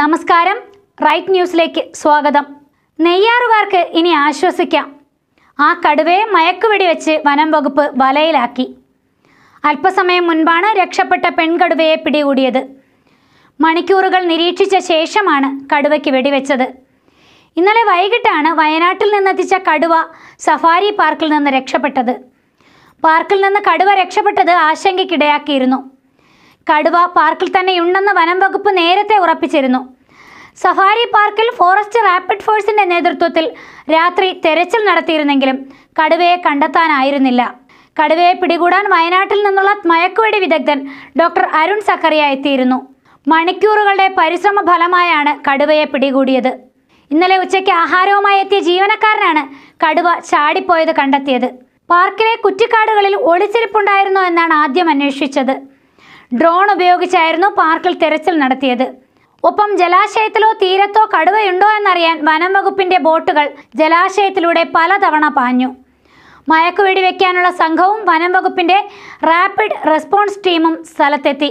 നമസ്കാരം റൈറ്റ് ന്യൂസിലേക്ക് സ്വാഗതം നെയ്യാറുകാർക്ക് ഇനി ആശ്വസിക്കാം ആ കടുവയെ മയക്കുവെടി വെച്ച് വനം വകുപ്പ് വലയിലാക്കി അല്പസമയം മുൻപാണ് രക്ഷപ്പെട്ട പെൺകടുവയെ പിടികൂടിയത് മണിക്കൂറുകൾ നിരീക്ഷിച്ച ശേഷമാണ് കടുവയ്ക്ക് വെടിവെച്ചത് ഇന്നലെ വൈകിട്ടാണ് വയനാട്ടിൽ നിന്നെത്തിച്ച കടുവ സഫാരി പാർക്കിൽ നിന്ന് രക്ഷപ്പെട്ടത് പാർക്കിൽ നിന്ന് കടുവ രക്ഷപ്പെട്ടത് ആശങ്കയ്ക്കിടയാക്കിയിരുന്നു കടുവ പാർക്കിൽ തന്നെയുണ്ടെന്ന് വനം വകുപ്പ് നേരത്തെ ഉറപ്പിച്ചിരുന്നു സഫാരി പാർക്കിൽ ഫോറസ്റ്റ് റാപ്പിഡ് ഫോഴ്സിന്റെ നേതൃത്വത്തിൽ രാത്രി തെരച്ചിൽ നടത്തിയിരുന്നെങ്കിലും കടുവയെ കണ്ടെത്താനായിരുന്നില്ല കടുവയെ പിടികൂടാൻ വയനാട്ടിൽ നിന്നുള്ള മയക്കുവെടി വിദഗ്ധൻ ഡോക്ടർ അരുൺ സക്കറിയ എത്തിയിരുന്നു മണിക്കൂറുകളുടെ പരിശ്രമ ഫലമായാണ് കടുവയെ പിടികൂടിയത് ഇന്നലെ ഉച്ചയ്ക്ക് ആഹാരവുമായി എത്തിയ ജീവനക്കാരനാണ് കടുവ ചാടിപ്പോയത് കണ്ടെത്തിയത് പാർക്കിലെ കുറ്റിക്കാടുകളിൽ ഒളിച്ചിരിപ്പുണ്ടായിരുന്നോ എന്നാണ് ആദ്യം അന്വേഷിച്ചത് ഡ്രോൺ ഉപയോഗിച്ചായിരുന്നു പാർക്കിൽ തെരച്ചിൽ നടത്തിയത് ഒപ്പം ജലാശയത്തിലോ തീരത്തോ കടുവയുണ്ടോ എന്നറിയാൻ വനം വകുപ്പിന്റെ ബോട്ടുകൾ ജലാശയത്തിലൂടെ പലതവണ പാഞ്ഞു മയക്കുവെടി വയ്ക്കാനുള്ള സംഘവും വനം വകുപ്പിന്റെ റാപ്പിഡ് റെസ്പോൺസ് ടീമും സ്ഥലത്തെത്തി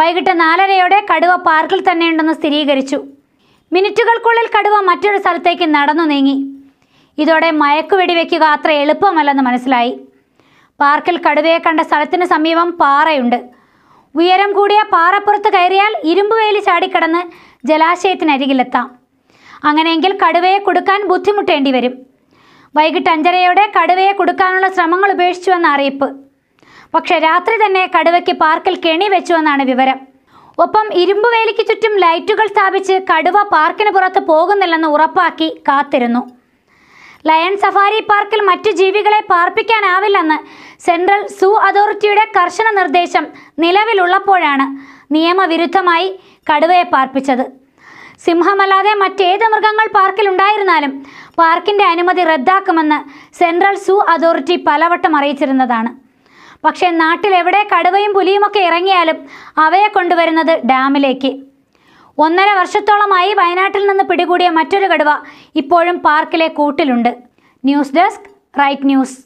വൈകിട്ട് നാലരയോടെ കടുവ പാർക്കിൽ തന്നെയുണ്ടെന്ന് സ്ഥിരീകരിച്ചു മിനിറ്റുകൾക്കുള്ളിൽ കടുവ മറ്റൊരു സ്ഥലത്തേക്ക് നടന്നു നീങ്ങി ഇതോടെ മയക്കു വെടിവെക്കുക അത്ര എളുപ്പമല്ലെന്ന് മനസ്സിലായി പാർക്കിൽ കടുവയെ കണ്ട സ്ഥലത്തിന് സമീപം പാറയുണ്ട് ഉയരം കൂടിയ പാറപ്പുറത്ത് കയറിയാൽ ഇരുമ്പുവേലി ചാടിക്കിടന്ന് ജലാശയത്തിനരികിലെത്താം അങ്ങനെയെങ്കിൽ കടുവയെ കൊടുക്കാൻ ബുദ്ധിമുട്ടേണ്ടി വരും വൈകിട്ട് അഞ്ചരയോടെ കടുവയെ കൊടുക്കാനുള്ള ശ്രമങ്ങൾ ഉപേക്ഷിച്ചുവെന്ന അറിയിപ്പ് പക്ഷെ രാത്രി തന്നെ കടുവയ്ക്ക് പാർക്കിൽ കെണി വെച്ചുവെന്നാണ് വിവരം ഒപ്പം ഇരുമ്പുവേലിക്ക് ചുറ്റും ലൈറ്റുകൾ സ്ഥാപിച്ച് കടുവ പാർക്കിന് പുറത്ത് പോകുന്നില്ലെന്ന് ഉറപ്പാക്കി കാത്തിരുന്നു ലയൺ സഫാരി പാർക്കിൽ മറ്റു ജീവികളെ പാർപ്പിക്കാനാവില്ലെന്ന് സെൻട്രൽ സൂ അതോറിറ്റിയുടെ കർശന നിർദ്ദേശം നിലവിലുള്ളപ്പോഴാണ് നിയമവിരുദ്ധമായി കടുവയെ പാർപ്പിച്ചത് സിംഹമല്ലാതെ മറ്റേത് മൃഗങ്ങൾ പാർക്കിൽ ഉണ്ടായിരുന്നാലും പാർക്കിൻ്റെ അനുമതി റദ്ദാക്കുമെന്ന് സെൻട്രൽ സൂ അതോറിറ്റി പലവട്ടം അറിയിച്ചിരുന്നതാണ് പക്ഷേ നാട്ടിലെവിടെ കടുവയും പുലിയുമൊക്കെ ഇറങ്ങിയാലും അവയെ കൊണ്ടുവരുന്നത് ഡാമിലേക്ക് ഒന്നര വർഷത്തോളമായി വയനാട്ടിൽ നിന്ന് പിടികൂടിയ മറ്റൊരു കടുവ ഇപ്പോഴും പാർക്കിലെ കൂട്ടിലുണ്ട് ന്യൂസ് ഡെസ്ക് റൈറ്റ് ന്യൂസ്